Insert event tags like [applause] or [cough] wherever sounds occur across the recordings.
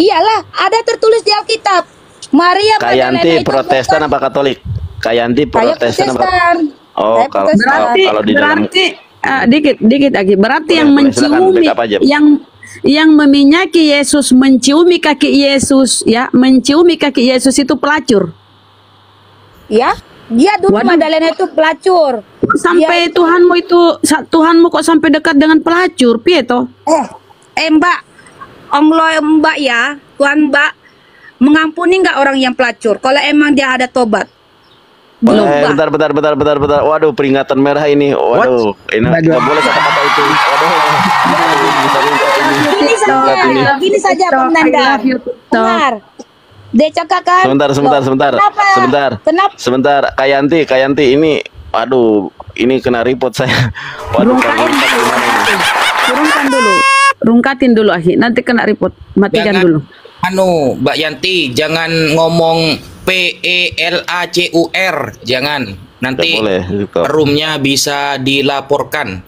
Iyalah, ada tertulis di Alkitab. Maria Kayanti Protestan apa Katolik? Kayanti Protestan, apa? Oh, kalau, berarti, kalau di dalam berarti uh, dikit dikit lagi. Berarti boleh, yang menciumi yang yang meminyaki Yesus, menciumi kaki Yesus, ya, menciumi kaki Yesus itu pelacur. Ya, dia dulu Waduh. Madalena itu pelacur. Sampai Tuhanmu itu Tuhanmu kok sampai dekat dengan pelacur, Pieto? Eh, eh Mbak, Allah Mbak ya, Tuhan Mbak mengampuni nggak orang yang pelacur kalau emang dia ada tobat? Belum. Eh, bentar, bentar, bentar, bentar, bentar. Waduh, peringatan merah ini. Waduh, What? ini nggak boleh kata-kata itu. Waduh. Ini saja, gini saja Bung Nandar. Benar. Dia cakap kan? Sebentar, sebentar, sebentar. Kenapa? Sebentar. Kenapa? Sebentar, Kayanti, Kayanti ini Waduh, ini kena report saya. Waduh, Turunkan dulu rungkatin dulu ahi nanti kena report matikan jangan, dulu anu Mbak Yanti jangan ngomong P E L A C U R jangan nanti roomnya bisa dilaporkan e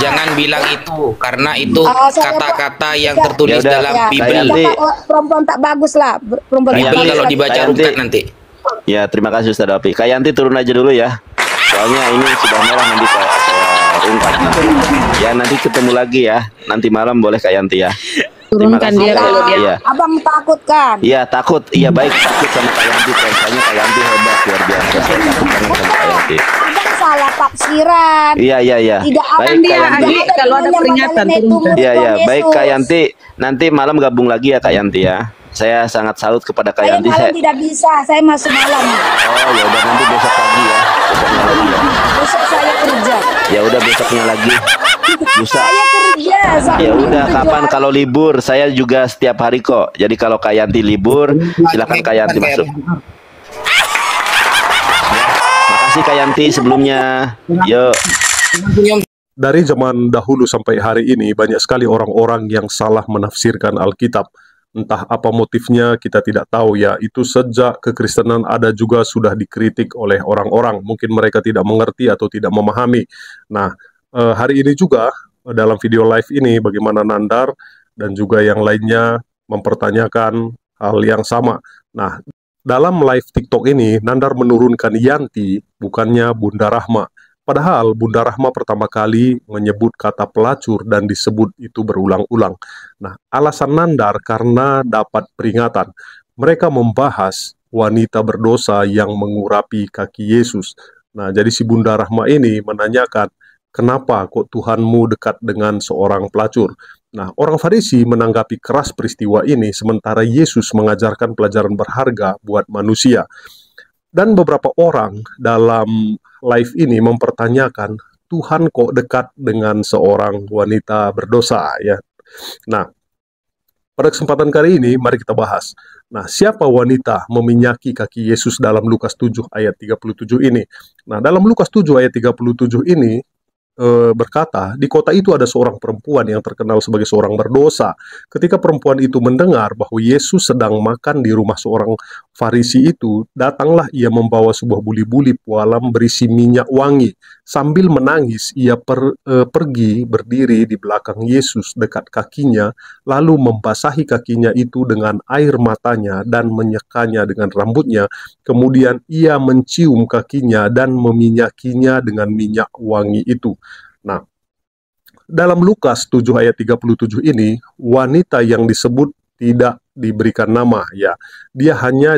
jangan bilang itu karena itu ah, kata-kata yang tertulis Yaudah, dalam ya, Bible. Nanti, perempuan tak bagus lah. Perempuan Bible kalau dibaca nanti. Ya terima kasih Ustaz Api. Kayanti turun aja dulu ya soalnya ini sudah merah nanti saya, saya ringkas ya nanti ketemu lagi ya nanti malam boleh kak Yanti ya turunkan dia kalau dia ya. abang takut kan iya takut iya baik takut sama kak Yanti soalnya kak Yanti hebat luar biasa takut banget sama kak Yanti salah tafsiran. Iya iya iya. Tidak baik, dia Adi kalau ada peringatan Iya iya baik Kak Yanti nanti malam gabung lagi ya Kak Yanti ya. Saya sangat salut kepada Kak Yanti. Saya malam tidak bisa, saya masuk malam. Oh ya udah nanti besoknya lagi Bisa. saya ya udah kapan kalau libur saya juga setiap hari kok jadi kalau Kayanti libur silakan Kayanti masuk ya, makasih Kayanti sebelumnya yuk dari zaman dahulu sampai hari ini banyak sekali orang-orang yang salah menafsirkan Alkitab entah apa motifnya kita tidak tahu ya itu sejak kekristenan ada juga sudah dikritik oleh orang-orang mungkin mereka tidak mengerti atau tidak memahami nah uh, hari ini juga uh, dalam video live ini bagaimana Nandar dan juga yang lainnya mempertanyakan hal yang sama. Nah, dalam live TikTok ini Nandar menurunkan Yanti bukannya Bunda Rahma. Padahal Bunda Rahma pertama kali menyebut kata pelacur dan disebut itu berulang-ulang. Nah, alasan Nandar karena dapat peringatan. Mereka membahas wanita berdosa yang mengurapi kaki Yesus. Nah, jadi si Bunda Rahma ini menanyakan Kenapa kok Tuhanmu dekat dengan seorang pelacur? Nah, orang Farisi menanggapi keras peristiwa ini, sementara Yesus mengajarkan pelajaran berharga buat manusia. Dan beberapa orang dalam live ini mempertanyakan, Tuhan kok dekat dengan seorang wanita berdosa ya. Nah, pada kesempatan kali ini mari kita bahas. Nah, siapa wanita meminyaki kaki Yesus dalam Lukas 7 ayat 37 ini? Nah, dalam Lukas 7 ayat 37 ini e, berkata, "Di kota itu ada seorang perempuan yang terkenal sebagai seorang berdosa. Ketika perempuan itu mendengar bahwa Yesus sedang makan di rumah seorang Farisi itu, datanglah ia membawa sebuah buli-buli pualam berisi minyak wangi. Sambil menangis, ia per, e, pergi berdiri di belakang Yesus dekat kakinya, lalu membasahi kakinya itu dengan air matanya dan menyekanya dengan rambutnya. Kemudian ia mencium kakinya dan meminyakinya dengan minyak wangi itu. Nah, dalam Lukas 7 ayat 37 ini, wanita yang disebut tidak diberikan nama ya. Dia hanya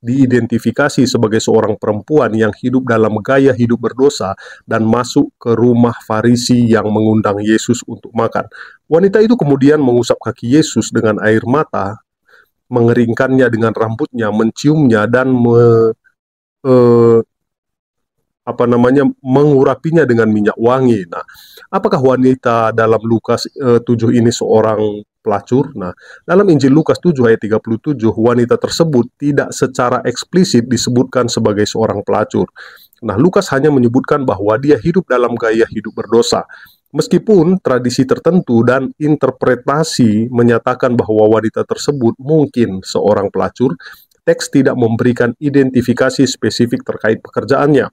diidentifikasi sebagai seorang perempuan yang hidup dalam gaya hidup berdosa dan masuk ke rumah Farisi yang mengundang Yesus untuk makan. Wanita itu kemudian mengusap kaki Yesus dengan air mata, mengeringkannya dengan rambutnya, menciumnya dan me, eh, apa namanya mengurapinya dengan minyak wangi. Nah, apakah wanita dalam Lukas e, eh, 7 ini seorang pelacur? Nah, dalam Injil Lukas 7 ayat 37 wanita tersebut tidak secara eksplisit disebutkan sebagai seorang pelacur. Nah, Lukas hanya menyebutkan bahwa dia hidup dalam gaya hidup berdosa. Meskipun tradisi tertentu dan interpretasi menyatakan bahwa wanita tersebut mungkin seorang pelacur, teks tidak memberikan identifikasi spesifik terkait pekerjaannya.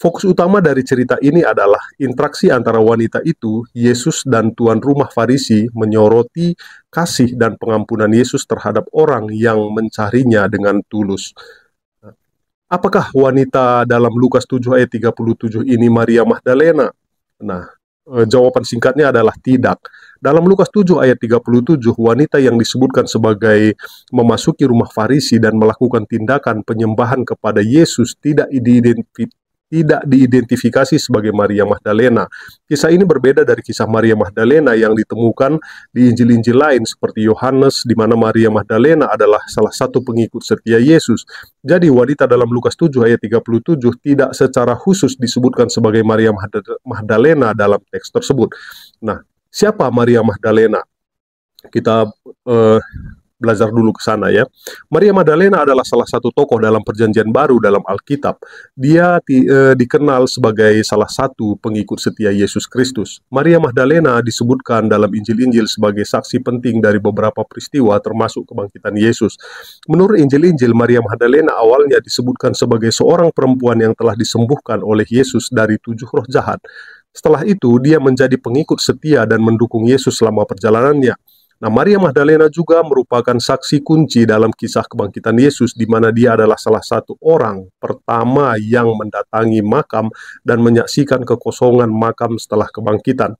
Fokus utama dari cerita ini adalah interaksi antara wanita itu, Yesus dan tuan rumah Farisi menyoroti kasih dan pengampunan Yesus terhadap orang yang mencarinya dengan tulus. Apakah wanita dalam Lukas 7 ayat 37 ini Maria Magdalena? Nah, Eh, jawaban singkatnya adalah tidak. Dalam Lukas 7 ayat 37, wanita yang disebutkan sebagai memasuki rumah Farisi dan melakukan tindakan penyembahan kepada Yesus tidak diidentifikasi tidak diidentifikasi sebagai Maria Magdalena. Kisah ini berbeda dari kisah Maria Magdalena yang ditemukan di Injil-Injil lain seperti Yohanes di mana Maria Magdalena adalah salah satu pengikut setia Yesus. Jadi wanita dalam Lukas 7 ayat 37 tidak secara khusus disebutkan sebagai Maria Magdalena dalam teks tersebut. Nah, siapa Maria Magdalena? Kita eh, belajar dulu ke sana ya. Maria Magdalena adalah salah satu tokoh dalam perjanjian baru dalam Alkitab. Dia di, eh, dikenal sebagai salah satu pengikut setia Yesus Kristus. Maria Magdalena disebutkan dalam Injil-Injil sebagai saksi penting dari beberapa peristiwa termasuk kebangkitan Yesus. Menurut Injil-Injil, Maria Magdalena awalnya disebutkan sebagai seorang perempuan yang telah disembuhkan oleh Yesus dari tujuh roh jahat. Setelah itu, dia menjadi pengikut setia dan mendukung Yesus selama perjalanannya. Nah, Maria Magdalena juga merupakan saksi kunci dalam kisah kebangkitan Yesus, di mana dia adalah salah satu orang pertama yang mendatangi makam dan menyaksikan kekosongan makam setelah kebangkitan.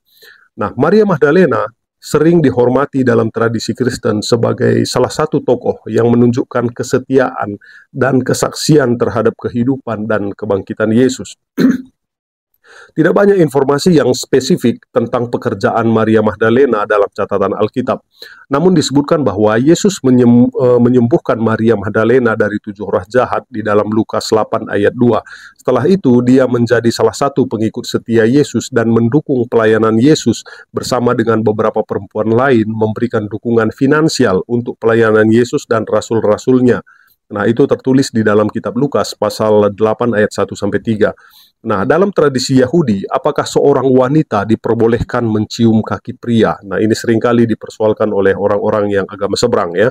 Nah, Maria Magdalena sering dihormati dalam tradisi Kristen sebagai salah satu tokoh yang menunjukkan kesetiaan dan kesaksian terhadap kehidupan dan kebangkitan Yesus. [clears throat] Tidak banyak informasi yang spesifik tentang pekerjaan Maria Magdalena dalam catatan Alkitab. Namun disebutkan bahwa Yesus e, menyembuhkan Maria Magdalena dari tujuh roh jahat di dalam Lukas 8 ayat 2. Setelah itu dia menjadi salah satu pengikut setia Yesus dan mendukung pelayanan Yesus bersama dengan beberapa perempuan lain memberikan dukungan finansial untuk pelayanan Yesus dan rasul-rasulnya. Nah, itu tertulis di dalam kitab Lukas pasal 8 ayat 1 sampai 3. Nah, dalam tradisi Yahudi, apakah seorang wanita diperbolehkan mencium kaki pria? Nah, ini seringkali dipersoalkan oleh orang-orang yang agama seberang ya.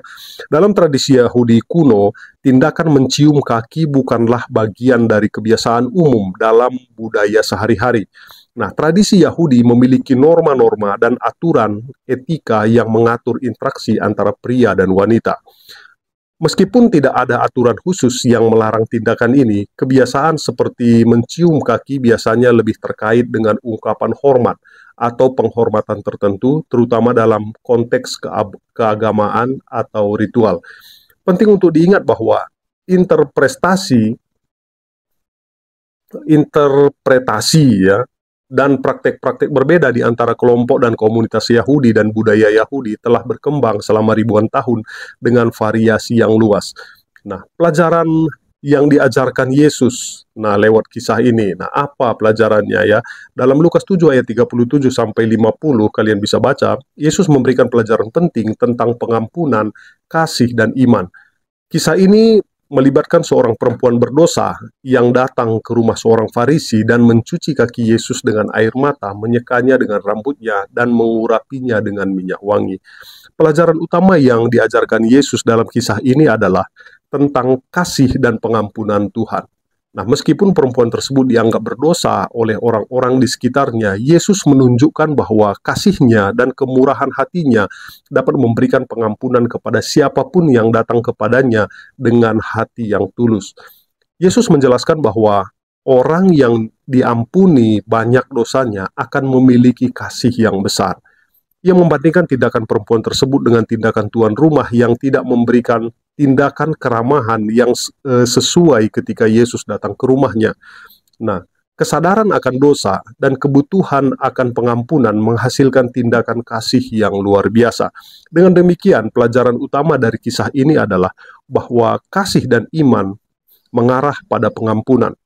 Dalam tradisi Yahudi kuno, tindakan mencium kaki bukanlah bagian dari kebiasaan umum dalam budaya sehari-hari. Nah, tradisi Yahudi memiliki norma-norma dan aturan etika yang mengatur interaksi antara pria dan wanita. Meskipun tidak ada aturan khusus yang melarang tindakan ini, kebiasaan seperti mencium kaki biasanya lebih terkait dengan ungkapan hormat atau penghormatan tertentu, terutama dalam konteks keagamaan atau ritual. Penting untuk diingat bahwa interpretasi interpretasi ya dan praktek-praktek berbeda di antara kelompok dan komunitas Yahudi dan budaya Yahudi telah berkembang selama ribuan tahun dengan variasi yang luas. Nah, pelajaran yang diajarkan Yesus. Nah, lewat kisah ini. Nah, apa pelajarannya ya? Dalam Lukas 7 ayat 37 sampai 50 kalian bisa baca, Yesus memberikan pelajaran penting tentang pengampunan, kasih dan iman. Kisah ini melibatkan seorang perempuan berdosa yang datang ke rumah seorang Farisi dan mencuci kaki Yesus dengan air mata, menyekanya dengan rambutnya, dan mengurapinya dengan minyak wangi. Pelajaran utama yang diajarkan Yesus dalam kisah ini adalah tentang kasih dan pengampunan Tuhan. Nah, meskipun perempuan tersebut dianggap berdosa oleh orang-orang di sekitarnya, Yesus menunjukkan bahwa kasihnya dan kemurahan hatinya dapat memberikan pengampunan kepada siapapun yang datang kepadanya dengan hati yang tulus. Yesus menjelaskan bahwa orang yang diampuni banyak dosanya akan memiliki kasih yang besar. Ia membandingkan tindakan perempuan tersebut dengan tindakan tuan rumah yang tidak memberikan tindakan keramahan yang eh, sesuai ketika Yesus datang ke rumahnya. Nah, kesadaran akan dosa dan kebutuhan akan pengampunan menghasilkan tindakan kasih yang luar biasa. Dengan demikian, pelajaran utama dari kisah ini adalah bahwa kasih dan iman mengarah pada pengampunan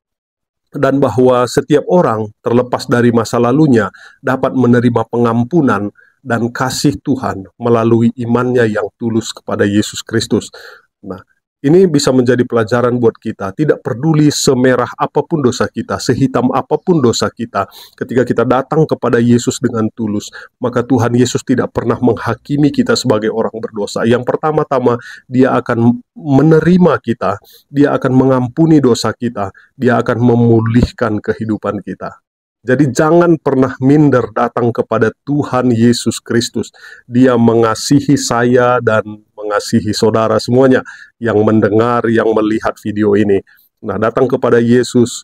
dan bahwa setiap orang terlepas dari masa lalunya dapat menerima pengampunan dan kasih Tuhan melalui imannya yang tulus kepada Yesus Kristus. Nah, ini bisa menjadi pelajaran buat kita. Tidak peduli semerah apapun dosa kita, sehitam apapun dosa kita, ketika kita datang kepada Yesus dengan tulus, maka Tuhan Yesus tidak pernah menghakimi kita sebagai orang berdosa. Yang pertama-tama, Dia akan menerima kita, Dia akan mengampuni dosa kita, Dia akan memulihkan kehidupan kita. Jadi jangan pernah minder datang kepada Tuhan Yesus Kristus. Dia mengasihi saya dan mengasihi saudara semuanya yang mendengar, yang melihat video ini. Nah, datang kepada Yesus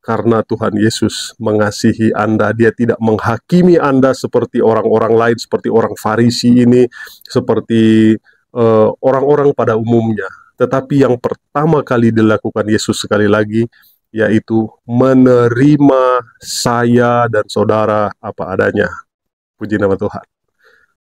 karena Tuhan Yesus mengasihi Anda. Dia tidak menghakimi Anda seperti orang-orang lain, seperti orang Farisi ini, seperti eh, orang-orang uh, pada umumnya. Tetapi yang pertama kali dilakukan Yesus sekali lagi yaitu menerima saya dan saudara apa adanya. Puji nama Tuhan.